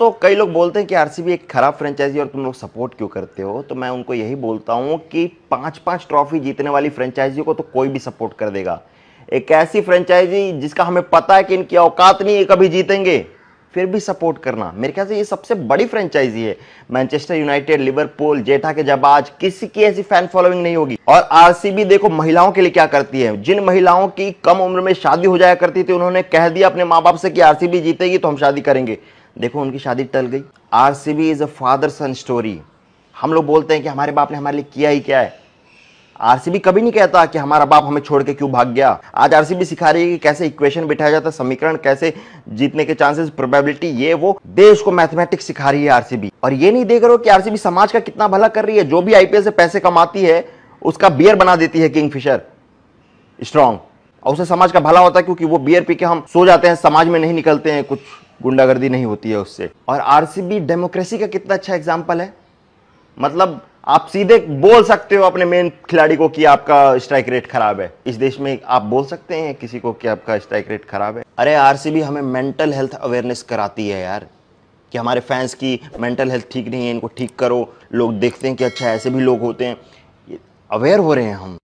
दोस्तों कई लोग बोलते हैं कि आरसीबी एक खराब फ्रेंचाइजी और तुम लोग सपोर्ट क्यों करते हो तो मैं उनको यही बोलता हूं कि पांच पांच ट्रॉफी जीतने वाली फ्रेंचाइजी को तो कोई भी सपोर्ट कर देगा एक ऐसी फ्रेंचाइजी जिसका हमें पता है कि इनकी औकात नहीं है कभी जीतेंगे फिर भी सपोर्ट करना मेरे ख्याल से ये सबसे बड़ी फ्रेंचाइजी है मैनचेस्टर यूनाइटेड लिवरपूल जेठा के जबाज किसी की ऐसी फैन फॉलोइंग नहीं होगी और आरसीबी देखो महिलाओं के लिए क्या करती है जिन महिलाओं की कम उम्र में शादी हो जाया करती थी उन्होंने कह दिया अपने माँ बाप से कि आरसीबी जीतेगी तो हम शादी करेंगे देखो उनकी शादी टल गई R C B is a father son story हम लोग बोलते हैं कि हमारे बाप ने हमारे लिए किया ही क्या है बी कभी नहीं कहता कि हमारा बाप हमें छोड़ के क्यों भाग गया आज बी सिखा रही है कि कैसे इक्वेशन बिठाया जाता है समीकरण कैसे जीतने के चांसेस प्रोबेबिलिटी ये वो देश को मैथमेटिक्स सिखा रही है आरसीबी और ये नहीं देख रहे हो कि आरसीबी समाज का कितना भला कर रही है जो भी आईपीएल से पैसे कमाती है उसका बियर बना देती है किंग फिशर स्ट्रांग और उसे समाज का भला होता है क्योंकि वो बियर पी के हम सो जाते हैं समाज में नहीं निकलते हैं कुछ गुंडागर्दी नहीं होती है उससे और आरसीबी डेमोक्रेसी का कितना अच्छा एग्जाम्पल है मतलब आप सीधे बोल सकते हो अपने मेन खिलाड़ी को कि आपका स्ट्राइक रेट खराब है इस देश में आप बोल सकते हैं किसी को कि आपका स्ट्राइक रेट खराब है अरे आरसीबी हमें मेंटल हेल्थ अवेयरनेस कराती है यार कि हमारे फैंस की मेंटल हेल्थ ठीक नहीं है इनको ठीक करो लोग देखते हैं कि अच्छा ऐसे भी लोग होते हैं अवेयर हो रहे हैं हम